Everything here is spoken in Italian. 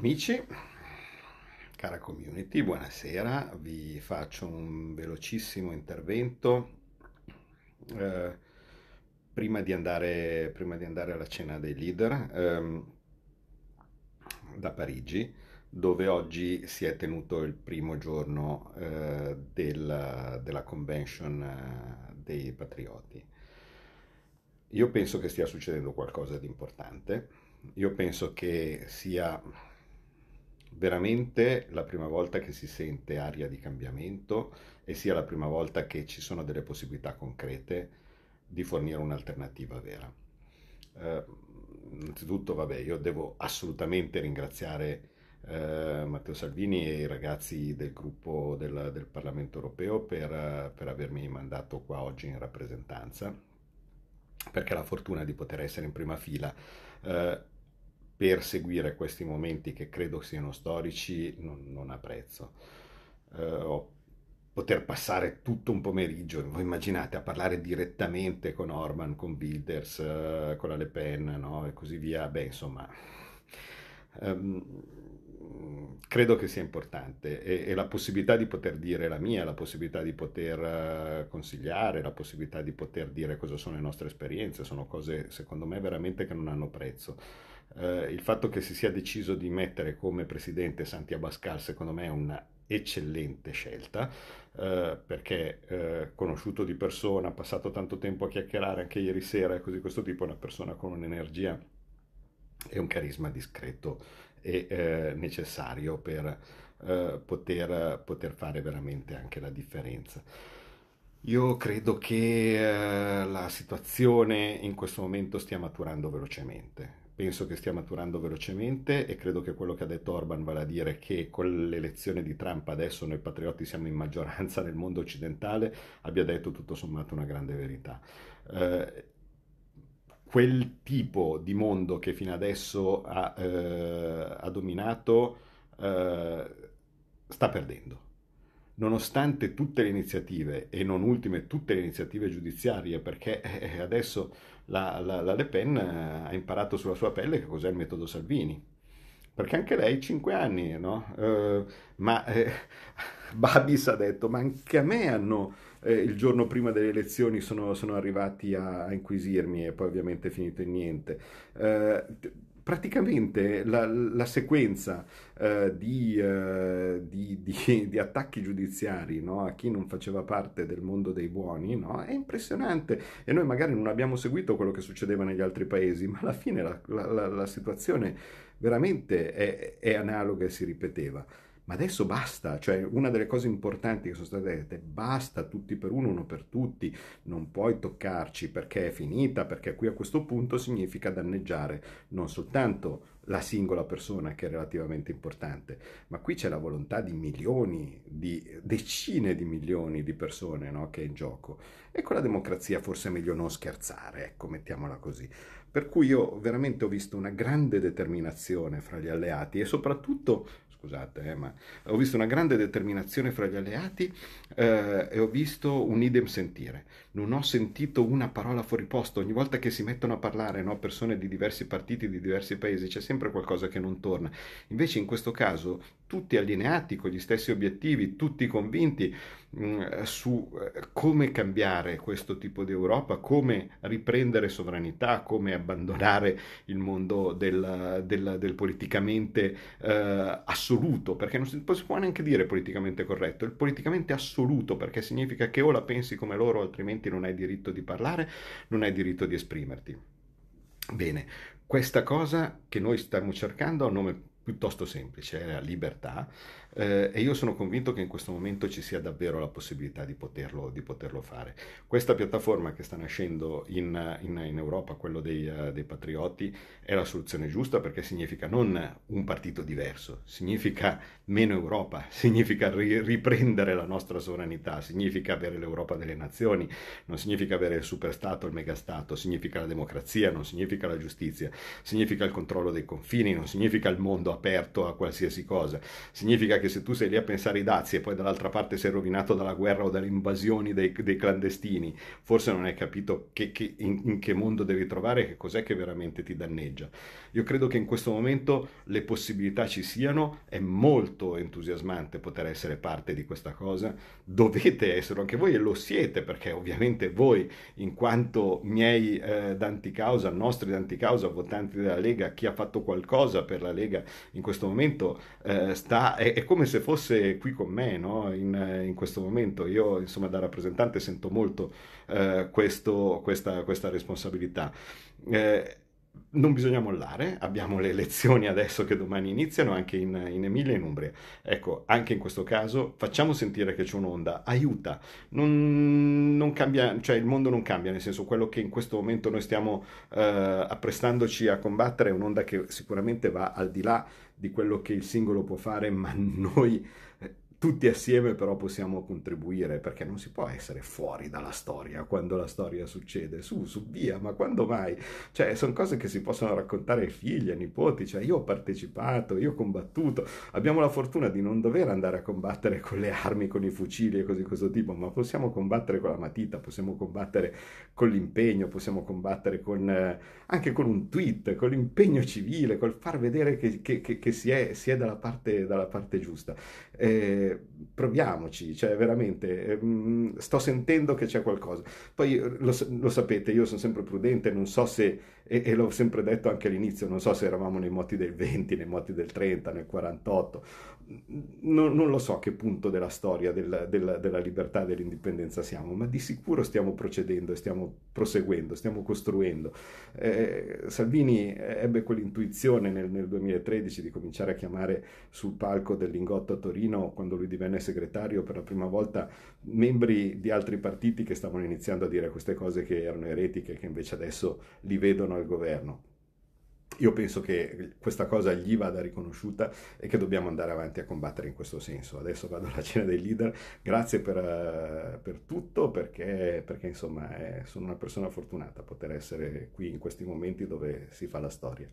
Amici, cara community, buonasera, vi faccio un velocissimo intervento eh, prima, di andare, prima, di andare, alla cena dei leader ehm, da Parigi, dove oggi si è tenuto il primo giorno eh, del, della convention eh, dei patrioti. Io penso che stia succedendo qualcosa di importante, io penso che sia veramente la prima volta che si sente aria di cambiamento e sia la prima volta che ci sono delle possibilità concrete di fornire un'alternativa vera. Eh, innanzitutto, vabbè, io devo assolutamente ringraziare eh, Matteo Salvini e i ragazzi del gruppo del, del Parlamento europeo per, per avermi mandato qua oggi in rappresentanza, perché la fortuna di poter essere in prima fila eh, per seguire questi momenti che credo siano storici non, non ha prezzo. Eh, poter passare tutto un pomeriggio, voi immaginate, a parlare direttamente con Orban, con Wilders, eh, con la Le Pen no? e così via, beh insomma, ehm, credo che sia importante e, e, la possibilità di poter dire la mia, la possibilità di poter eh, consigliare, la possibilità di poter dire cosa sono le nostre esperienze, sono cose secondo me veramente che non hanno prezzo eh, il fatto che si sia deciso di mettere come presidente Santi Abascal secondo me è una eccellente scelta eh, perché eh, conosciuto di persona, passato tanto tempo a chiacchierare anche ieri sera e così questo tipo è una persona con un'energia e un carisma discreto e eh, necessario per eh, poter, poter, fare veramente anche la differenza. Io credo che eh, la situazione in questo momento stia maturando velocemente penso che stia maturando velocemente e credo che quello che ha detto Orban vale a dire che con l'elezione di Trump adesso noi patrioti siamo in maggioranza nel mondo occidentale abbia detto tutto sommato una grande verità. Eh, quel tipo di mondo che fino adesso ha, eh, ha dominato eh, sta perdendo nonostante tutte le iniziative e non ultime tutte le iniziative giudiziarie, perché eh, eh, adesso la, la, la Le Pen eh, ha imparato sulla sua pelle che cos'è il metodo Salvini, perché anche lei 5 anni, no? Eh, ma eh, Babis ha detto, ma anche a me hanno... Eh, il giorno prima delle elezioni sono, sono arrivati a, a, inquisirmi e poi ovviamente è finito in niente. Eh, praticamente la, la sequenza eh, di, eh, di, di, di, attacchi giudiziari no? a chi non faceva parte del mondo dei buoni no? è impressionante e noi magari non abbiamo seguito quello che succedeva negli altri paesi, ma alla fine la, la, la situazione veramente è, è analoga e si ripeteva. Ma adesso basta, cioè una delle cose importanti che sono state dette, basta tutti per uno, uno per tutti, non puoi toccarci perché è finita, perché qui a questo punto significa danneggiare non soltanto la singola persona che è relativamente importante, ma qui c'è la volontà di milioni, di decine di milioni di persone no, che è in gioco e con la democrazia forse è meglio non scherzare, ecco, mettiamola così. Per cui io veramente ho visto una grande determinazione fra gli alleati e soprattutto scusate, eh, ma ho visto una grande determinazione fra gli alleati eh, e ho visto un idem sentire. Non ho sentito una parola fuori posto. Ogni volta che si mettono a parlare no, persone di diversi partiti, di diversi paesi, c'è sempre qualcosa che non torna. Invece in questo caso tutti allineati con gli stessi obiettivi, tutti convinti mm, su eh, come cambiare questo tipo di Europa, come riprendere sovranità, come abbandonare il mondo del, del, del politicamente eh, assoluto, perché non si, si, può neanche dire politicamente corretto, il politicamente assoluto, perché significa che o la pensi come loro, altrimenti non hai diritto di parlare, non hai diritto di esprimerti. Bene, questa cosa che noi stiamo cercando a nome piuttosto semplice, è la libertà eh, e io sono convinto che in questo momento ci sia davvero la possibilità di poterlo, di poterlo fare. Questa piattaforma che sta nascendo in, in, in Europa, quello dei, uh, dei, patrioti, è la soluzione giusta perché significa non un partito diverso, significa meno Europa, significa ri- riprendere la nostra sovranità, significa avere l'Europa delle nazioni, non significa avere il superstato, il megastato, significa la democrazia, non significa la giustizia, significa il controllo dei confini, non significa il mondo aperto a qualsiasi cosa, significa che se tu sei lì a pensare ai dazi e poi dall'altra parte sei rovinato dalla guerra o dalle invasioni dei, dei clandestini, forse non hai capito che, che, in, in, che mondo devi trovare e che cos'è che veramente ti danneggia. Io credo che in questo momento le possibilità ci siano, è molto entusiasmante poter essere parte di questa cosa, dovete esserlo anche voi e lo siete perché ovviamente voi in quanto miei eh, causa, nostri d'anticausa, votanti della Lega, chi ha fatto qualcosa per la Lega in questo momento eh, sta, è, è come se fosse qui con me no? in, eh, in, questo momento. Io, insomma, da rappresentante sento molto eh, questo, questa, questa, responsabilità. Eh, non bisogna mollare, abbiamo le elezioni adesso che domani iniziano anche in, in, Emilia e in Umbria. Ecco, anche in questo caso facciamo sentire che c'è un'onda, aiuta, non, non cambia, cioè il mondo non cambia, nel senso quello che in questo momento noi stiamo eh, apprestandoci a combattere è un'onda che sicuramente va al di là di quello che il singolo può fare, ma noi tutti assieme però possiamo contribuire perché non si può essere fuori dalla storia quando la storia succede su su via ma quando mai cioè sono cose che si possono raccontare ai figli ai nipoti cioè io ho partecipato io ho combattuto abbiamo la fortuna di non dover andare a combattere con le armi con i fucili e così questo tipo ma possiamo combattere con la matita possiamo combattere con l'impegno possiamo combattere con, eh, anche con un tweet con l'impegno civile col far vedere che, che, che, che si, è, si, è, dalla parte, dalla parte giusta eh, proviamoci, cioè veramente eh, sto sentendo che c'è qualcosa. Poi eh, lo, lo sapete, io sono sempre prudente, non so se e, e l'ho sempre detto anche all'inizio, non so se eravamo nei moti del 20, nei moti del 30, nel 48, non, non lo so a che punto della storia del, del, della libertà e dell'indipendenza siamo, ma di sicuro stiamo procedendo stiamo proseguendo, stiamo costruendo. Eh, Salvini ebbe quell'intuizione nel, nel 2013 di cominciare a chiamare sul palco del Lingotto a Torino, quando lui divenne segretario per la prima volta, membri di altri partiti che stavano iniziando a dire queste cose che erano eretiche, che invece adesso li vedono al governo. Io penso che questa cosa gli vada riconosciuta e che dobbiamo andare avanti a combattere in questo senso. Adesso vado alla cena dei leader, grazie per, eh, per tutto perché, perché insomma eh, sono una persona fortunata a poter essere qui in questi momenti dove si fa la storia.